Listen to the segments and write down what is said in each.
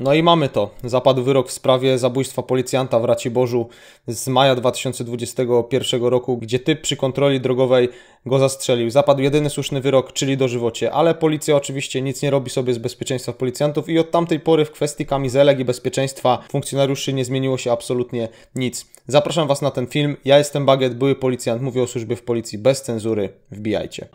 No i mamy to. Zapadł wyrok w sprawie zabójstwa policjanta w Raciborzu z maja 2021 roku, gdzie typ przy kontroli drogowej go zastrzelił. Zapadł jedyny słuszny wyrok, czyli dożywocie, ale policja oczywiście nic nie robi sobie z bezpieczeństwa policjantów i od tamtej pory w kwestii kamizelek i bezpieczeństwa funkcjonariuszy nie zmieniło się absolutnie nic. Zapraszam Was na ten film. Ja jestem Baget, były policjant, mówię o służbie w policji bez cenzury. Wbijajcie.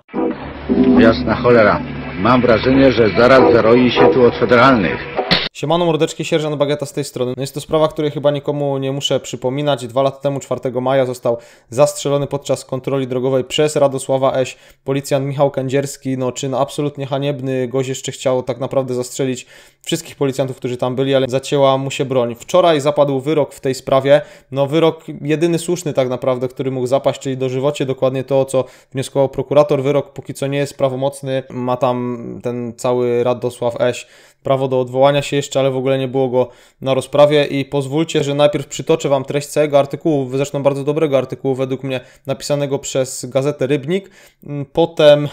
Jasna cholera. Mam wrażenie, że zaraz zaroi się tu od federalnych. Siemano mordeczki, sierżant Bageta z tej strony. No jest to sprawa, której chyba nikomu nie muszę przypominać. Dwa lata temu, 4 maja, został zastrzelony podczas kontroli drogowej przez Radosława Eś, policjant Michał Kędzierski. No czyn absolutnie haniebny. Gość jeszcze chciał tak naprawdę zastrzelić wszystkich policjantów, którzy tam byli, ale zacięła mu się broń. Wczoraj zapadł wyrok w tej sprawie. No wyrok jedyny słuszny tak naprawdę, który mógł zapaść, czyli dożywocie. Dokładnie to, co wnioskował prokurator. Wyrok póki co nie jest prawomocny. Ma tam ten cały Radosław Eś prawo do odwołania się jeszcze, ale w ogóle nie było go na rozprawie i pozwólcie, że najpierw przytoczę Wam treść całego artykułu, zresztą bardzo dobrego artykułu według mnie, napisanego przez gazetę Rybnik. Mm, potem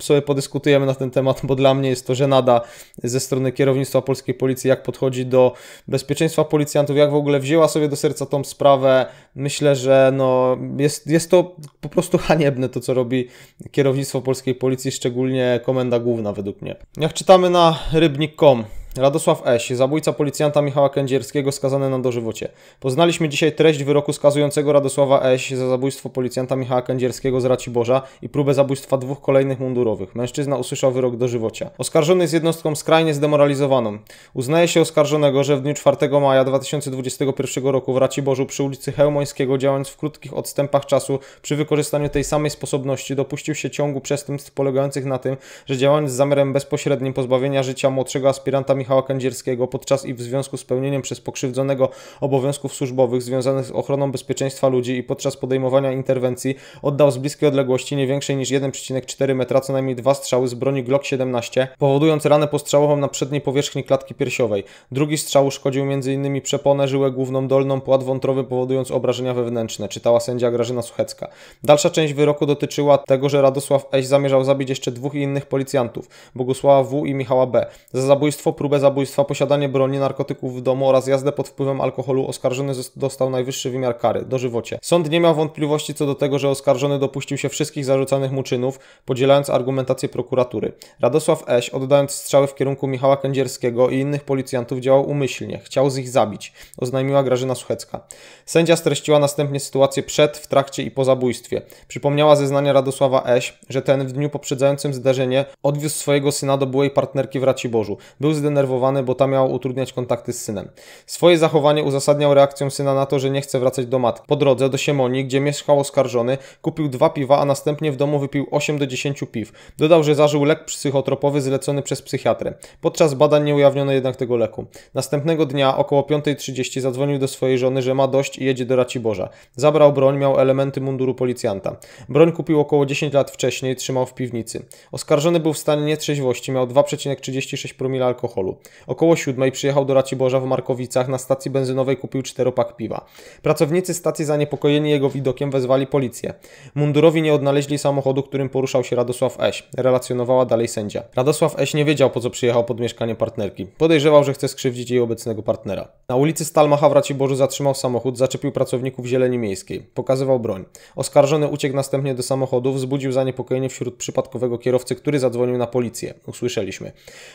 sobie podyskutujemy na ten temat, bo dla mnie jest to żenada ze strony kierownictwa polskiej policji, jak podchodzi do bezpieczeństwa policjantów, jak w ogóle wzięła sobie do serca tą sprawę. Myślę, że no jest, jest to po prostu haniebne to, co robi kierownictwo polskiej policji, szczególnie komenda główna według mnie. Jak czytamy na rybnik.com home. Radosław Eś, zabójca policjanta Michała Kędzierskiego skazany na dożywocie. Poznaliśmy dzisiaj treść wyroku skazującego Radosława Eś za zabójstwo policjanta Michała Kędzierskiego z Raciborza i próbę zabójstwa dwóch kolejnych mundurowych. Mężczyzna usłyszał wyrok dożywocia. Oskarżony jest jednostką skrajnie zdemoralizowaną. Uznaje się oskarżonego, że w dniu 4 maja 2021 roku w Raciborzu przy ulicy Hełmońskiego działając w krótkich odstępach czasu przy wykorzystaniu tej samej sposobności dopuścił się ciągu przestępstw polegających na tym, że działając z zamiarem bezpośrednim pozbawienia życia młodszego aspiranta Michała Michała Kędzierskiego podczas i w związku z pełnieniem przez pokrzywdzonego obowiązków służbowych związanych z ochroną bezpieczeństwa ludzi i podczas podejmowania interwencji oddał z bliskiej odległości nie większej niż 1,4 metra co najmniej dwa strzały z broni Glock 17, powodując ranę postrzałową na przedniej powierzchni klatki piersiowej. Drugi strzał uszkodził m.in. przeponę, żyłę główną dolną, płat wątrowy, powodując obrażenia wewnętrzne, czytała sędzia Grażyna Suchecka. Dalsza część wyroku dotyczyła tego, że Radosław Eś zamierzał zabić jeszcze dwóch innych policjantów, Bogusława W. i Michała B. Za zabójstwo próbę próbę zabójstwa, posiadanie broni, narkotyków w domu oraz jazdę pod wpływem alkoholu oskarżony dostał najwyższy wymiar kary dożywocie. Sąd nie miał wątpliwości co do tego, że oskarżony dopuścił się wszystkich zarzucanych mu czynów, podzielając argumentację prokuratury. Radosław Eś, oddając strzały w kierunku Michała Kędzierskiego i innych policjantów, działał umyślnie, chciał z ich zabić, oznajmiła Grażyna Suchecka. Sędzia streściła następnie sytuację przed, w trakcie i po zabójstwie. Przypomniała zeznania Radosława Eś, że ten w dniu poprzedzającym zdarzenie odwiózł swojego syna do byłej partnerki w Raciborzu. Był zdenerwowany zdenerwowany, bo ta miała utrudniać kontakty z synem. Swoje zachowanie uzasadniał reakcją syna na to, że nie chce wracać do matki. Po drodze do Siemoni, gdzie mieszkał oskarżony, kupił dwa piwa, a następnie w domu wypił 8 do 10 piw. Dodał, że zażył lek psychotropowy zlecony przez psychiatrę. Podczas badań nie ujawniono jednak tego leku. Następnego dnia około 5.30 zadzwonił do swojej żony, że ma dość i jedzie do Raciborza. Zabrał broń, miał elementy munduru policjanta. Broń kupił około 10 lat wcześniej, trzymał w piwnicy. Oskarżony był w stanie nietrzeźwości, miał 2,36 promila alkoholu alkoholu. Około siódmej przyjechał do Raciborza w Markowicach, na stacji benzynowej kupił czteropak piwa. Pracownicy stacji zaniepokojeni jego widokiem wezwali policję. Mundurowi nie odnaleźli samochodu, którym poruszał się Radosław Eś, relacjonowała dalej sędzia. Radosław Eś nie wiedział, po co przyjechał pod mieszkanie partnerki. Podejrzewał, że chce skrzywdzić jej obecnego partnera. Na ulicy Stalmacha w Raciborzu zatrzymał samochód, zaczepił pracowników zieleni miejskiej. Pokazywał broń. Oskarżony uciekł następnie do samochodu, wzbudził zaniepokojenie wśród przypadkowego kierowcy, który zadzwonił na policję. Usłyszeliśmy.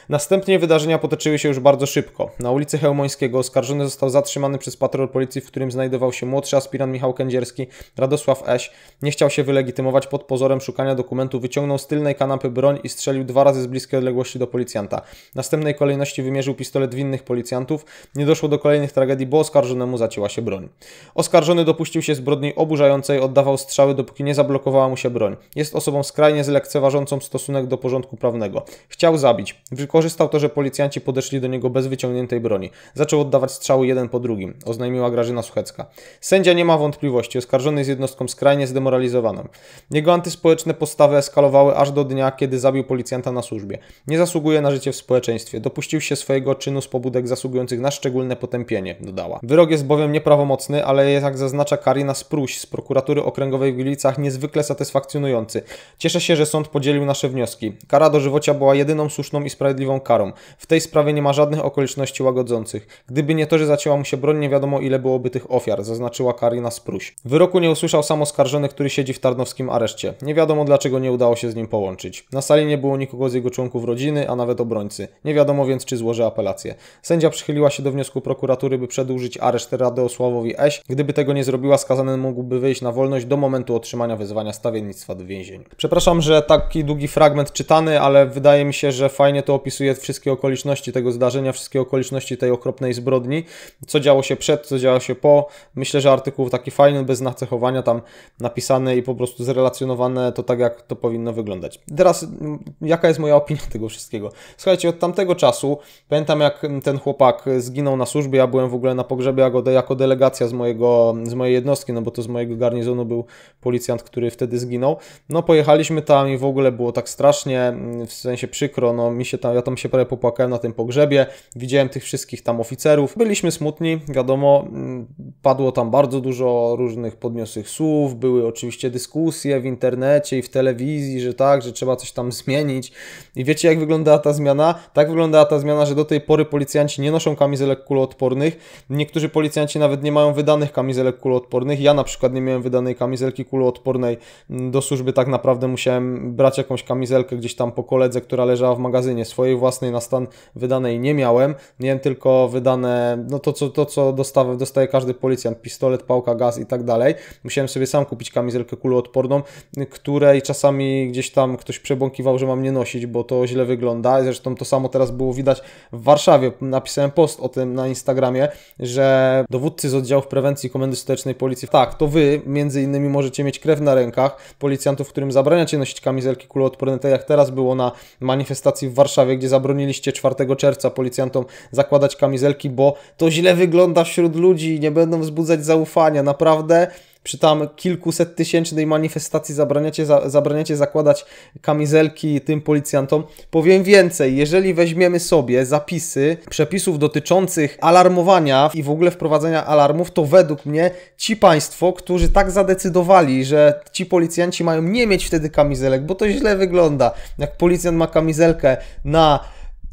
Następnie wydarzenia potoczyły się już bardzo szybko. Na ulicy Hełmońskiego oskarżony został zatrzymany przez patrol policji, w którym znajdował się młodszy aspirant Michał Kędzierski, Radosław Eś. Nie chciał się wylegitymować pod pozorem szukania dokumentu, wyciągnął z tylnej kanapy broń i strzelił dwa razy z bliskiej odległości do policjanta. W następnej kolejności wymierzył pistolet w innych policjantów. Nie doszło do kolejnych tragedii, bo oskarżonemu zacięła się broń. Oskarżony dopuścił się zbrodni oburzającej, oddawał strzały, dopóki nie zablokowała mu się broń. Jest osobą skrajnie zlekceważącą stosunek do porządku prawnego. Chciał zabić. Wykorzystał to, że policjant policjanci podeszli do niego bez wyciągniętej broni. Zaczął oddawać strzały jeden po drugim, oznajmiła Grażyna Suchecka. Sędzia nie ma wątpliwości, oskarżony jest jednostką skrajnie zdemoralizowaną. Jego antyspołeczne postawy eskalowały aż do dnia, kiedy zabił policjanta na służbie. Nie zasługuje na życie w społeczeństwie. Dopuścił się swojego czynu z pobudek zasługujących na szczególne potępienie, dodała. Wyrok jest bowiem nieprawomocny, ale jak zaznacza Karina Spruś z prokuratury okręgowej w Wilicach, niezwykle satysfakcjonujący. Cieszę się, że sąd podzielił nasze wnioski. Kara dożywocia była jedyną słuszną i sprawiedliwą karą. W tej tej sprawie nie ma żadnych okoliczności łagodzących. Gdyby nie to, że zacięła mu się broń, nie wiadomo ile byłoby tych ofiar, zaznaczyła Karina Spruś. Wyroku nie usłyszał sam oskarżony, który siedzi w tarnowskim areszcie. Nie wiadomo dlaczego nie udało się z nim połączyć. Na sali nie było nikogo z jego członków rodziny, a nawet obrońcy. Nie wiadomo więc, czy złoży apelację. Sędzia przychyliła się do wniosku prokuratury, by przedłużyć areszt Radeosławowi Eś. Gdyby tego nie zrobiła, skazany mógłby wyjść na wolność do momentu otrzymania wezwania stawiennictwa do więzień. Przepraszam, że taki długi fragment czytany, ale wydaje mi się, że fajnie to opisuje wszystkie okoliczności okoliczności tego zdarzenia, wszystkie okoliczności tej okropnej zbrodni, co działo się przed, co działo się po. Myślę, że artykuł taki fajny, bez nacechowania, tam napisany i po prostu zrelacjonowane to tak, jak to powinno wyglądać. Teraz, mm, jaka jest moja opinia tego wszystkiego? Słuchajcie, od tamtego czasu, pamiętam jak ten chłopak zginął na służbie, ja byłem w ogóle na pogrzebie jako, jako delegacja z, mojego, z mojej jednostki, no bo to z mojego garnizonu był policjant, który wtedy zginął. No pojechaliśmy tam i w ogóle było tak strasznie, mm, w sensie przykro, no mi się tam, ja tam się prawie popłakałem na tym pogrzebie. Widziałem tych wszystkich tam oficerów. Byliśmy smutni, wiadomo, mm, padło tam bardzo dużo różnych podniosłych słów, były oczywiście dyskusje w internecie i w telewizji, że tak, że trzeba coś tam zmienić. I wiecie jak wyglądała ta zmiana? Tak wyglądała ta zmiana, że do tej pory policjanci nie noszą kamizelek kuloodpornych. Niektórzy policjanci nawet nie mają wydanych kamizelek kuloodpornych. Ja na przykład nie miałem wydanej kamizelki kuloodpornej mm, do służby, tak naprawdę musiałem brać jakąś kamizelkę gdzieś tam po koledze, która leżała w magazynie swojej własnej na stan wydanej nie miałem. Miałem tylko wydane, no to co, to, co dostaje każdy policjant, pistolet, pałka, gaz i tak dalej. Musiałem sobie sam kupić kamizelkę kuloodporną, której czasami gdzieś tam ktoś przebąkiwał, że mam nie nosić, bo to źle wygląda. Zresztą to samo teraz było widać w Warszawie. Napisałem post o tym na Instagramie, że dowódcy z oddziałów prewencji Komendy Stołecznej Policji, tak, to wy między innymi możecie mieć krew na rękach policjantów, którym zabraniacie nosić kamizelki kuloodporne, tak jak teraz było na manifestacji w Warszawie, gdzie zabroniliście czwartego 4 czerwca policjantom zakładać kamizelki, bo to źle wygląda wśród ludzi, nie będą wzbudzać zaufania. Naprawdę przy tam kilkuset tysięcznej manifestacji zabraniacie, za, zabraniacie zakładać kamizelki tym policjantom. Powiem więcej, jeżeli weźmiemy sobie zapisy przepisów dotyczących alarmowania i w ogóle wprowadzenia alarmów, to według mnie ci państwo, którzy tak zadecydowali, że ci policjanci mają nie mieć wtedy kamizelek, bo to źle wygląda. Jak policjant ma kamizelkę na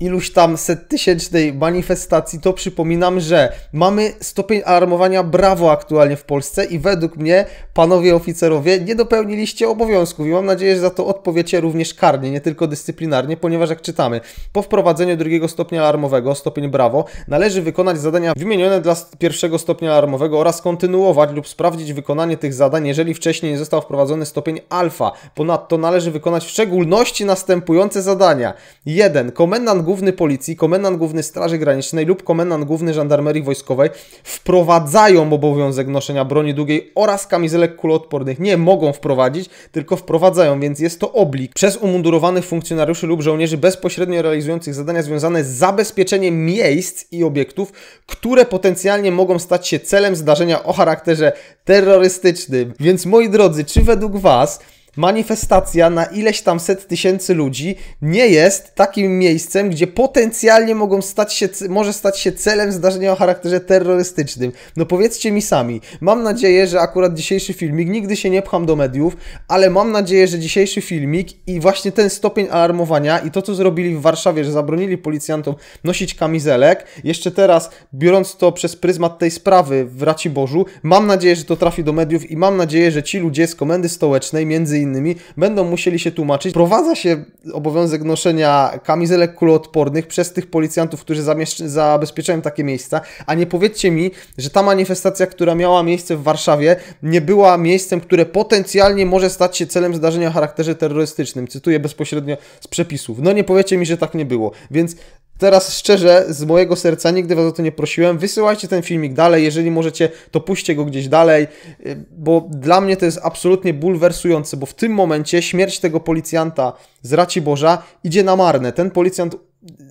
iluś tam set tysięcznej manifestacji, to przypominam, że mamy stopień alarmowania brawo aktualnie w Polsce i według mnie, panowie oficerowie, nie dopełniliście obowiązków i mam nadzieję, że za to odpowiecie również karnie, nie tylko dyscyplinarnie, ponieważ jak czytamy, po wprowadzeniu drugiego stopnia alarmowego, stopień brawo, należy wykonać zadania wymienione dla pierwszego stopnia alarmowego oraz kontynuować lub sprawdzić wykonanie tych zadań, jeżeli wcześniej nie został wprowadzony stopień alfa. Ponadto należy wykonać w szczególności następujące zadania. 1. Komendant główny policji, komendant główny Straży Granicznej lub komendant główny Żandarmerii Wojskowej wprowadzają obowiązek noszenia broni długiej oraz kamizelek kuloodpornych. Nie mogą wprowadzić, tylko wprowadzają, więc jest to oblik przez umundurowanych funkcjonariuszy lub żołnierzy bezpośrednio realizujących zadania związane z zabezpieczeniem miejsc i obiektów, które potencjalnie mogą stać się celem zdarzenia o charakterze terrorystycznym. Więc moi drodzy, czy według Was manifestacja na ileś tam set tysięcy ludzi nie jest takim miejscem, gdzie potencjalnie mogą stać się, może stać się celem zdarzenia o charakterze terrorystycznym. No powiedzcie mi sami. Mam nadzieję, że akurat dzisiejszy filmik, nigdy się nie pcham do mediów, ale mam nadzieję, że dzisiejszy filmik i właśnie ten stopień alarmowania i to, co zrobili w Warszawie, że zabronili policjantom nosić kamizelek, jeszcze teraz, biorąc to przez pryzmat tej sprawy w Bożu, mam nadzieję, że to trafi do mediów i mam nadzieję, że ci ludzie z Komendy Stołecznej, między innymi innymi, będą musieli się tłumaczyć. Prowadza się obowiązek noszenia kamizelek kuloodpornych przez tych policjantów, którzy zabezpieczają takie miejsca, a nie powiedzcie mi, że ta manifestacja, która miała miejsce w Warszawie, nie była miejscem, które potencjalnie może stać się celem zdarzenia o charakterze terrorystycznym. Cytuję bezpośrednio z przepisów. No nie powiecie mi, że tak nie było. Więc Teraz szczerze, z mojego serca nigdy was o to nie prosiłem. Wysyłajcie ten filmik dalej, jeżeli możecie, to puśćcie go gdzieś dalej, y, bo dla mnie to jest absolutnie bulwersujące, bo w tym momencie śmierć tego policjanta z Raciborza idzie na marne. Ten policjant y,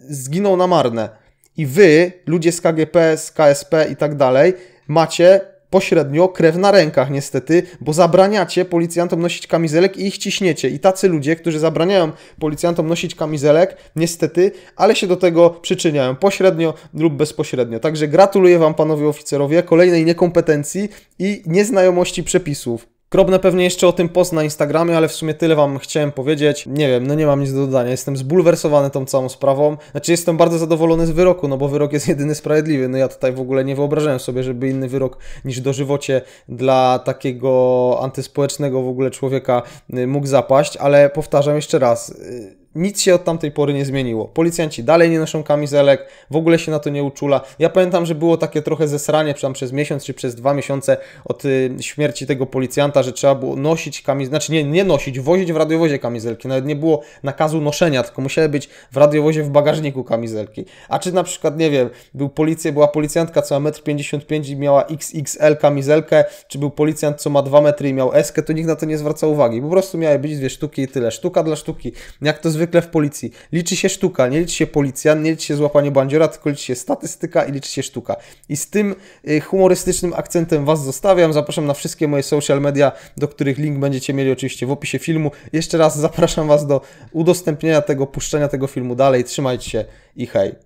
zginął na marne. I wy, ludzie z KGP, z KSP i tak dalej, macie pośrednio krew na rękach niestety, bo zabraniacie policjantom nosić kamizelek i ich ciśniecie. I tacy ludzie, którzy zabraniają policjantom nosić kamizelek, niestety, ale się do tego przyczyniają pośrednio lub bezpośrednio. Także gratuluję Wam, panowie oficerowie, kolejnej niekompetencji i nieznajomości przepisów. Krobne pewnie jeszcze o tym post na Instagramie, ale w sumie tyle Wam chciałem powiedzieć. Nie wiem, no nie mam nic do dodania. Jestem zbulwersowany tą całą sprawą. Znaczy, jestem bardzo zadowolony z wyroku, no bo wyrok jest jedyny sprawiedliwy. No ja tutaj w ogóle nie wyobrażałem sobie, żeby inny wyrok niż dożywocie dla takiego antyspołecznego w ogóle człowieka y, mógł zapaść, ale powtarzam jeszcze raz y, nic się od tamtej pory nie zmieniło. Policjanci dalej nie noszą kamizelek, w ogóle się na to nie uczula. Ja pamiętam, że było takie trochę zesranie tam przez miesiąc czy przez dwa miesiące od y, śmierci tego policjanta, że trzeba było nosić kamizelki, znaczy nie, nie nosić, wozić w radiowozie kamizelki. Nawet nie było nakazu noszenia, tylko musiały być w radiowozie w bagażniku kamizelki. A czy na przykład, nie wiem, był policja, była policjantka, co ma 1,55 m i miała XXL kamizelkę, czy był policjant, co ma 2 metry i miał S, to nikt na to nie zwraca uwagi. Po prostu miały być dwie sztuki i tyle. Sztuka dla sztuki. Jak to zwykle zwykle w policji. Liczy się sztuka, nie liczy się policjant, nie liczy się złapanie bandziora, tylko liczy się statystyka i liczy się sztuka. I z tym y, humorystycznym akcentem Was zostawiam. Zapraszam na wszystkie moje social media, do których link będziecie mieli oczywiście w opisie filmu. Jeszcze raz zapraszam Was do udostępnienia tego, puszczenia tego filmu dalej. Trzymajcie się i hej!